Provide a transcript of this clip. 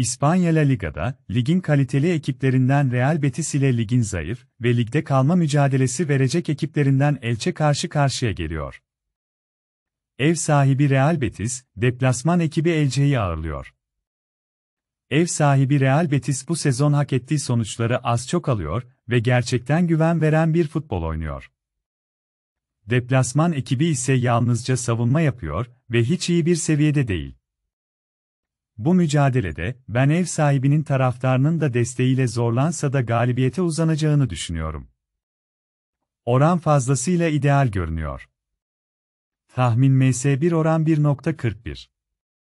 İspanya La Liga'da, ligin kaliteli ekiplerinden Real Betis ile ligin zayıf ve ligde kalma mücadelesi verecek ekiplerinden Elche karşı karşıya geliyor. Ev sahibi Real Betis, deplasman ekibi Elche'yi ağırlıyor. Ev sahibi Real Betis bu sezon hak ettiği sonuçları az çok alıyor ve gerçekten güven veren bir futbol oynuyor. Deplasman ekibi ise yalnızca savunma yapıyor ve hiç iyi bir seviyede değil. Bu mücadelede, ben ev sahibinin taraftarının da desteğiyle zorlansa da galibiyete uzanacağını düşünüyorum. Oran fazlasıyla ideal görünüyor. Tahmin MS1 oran 1.41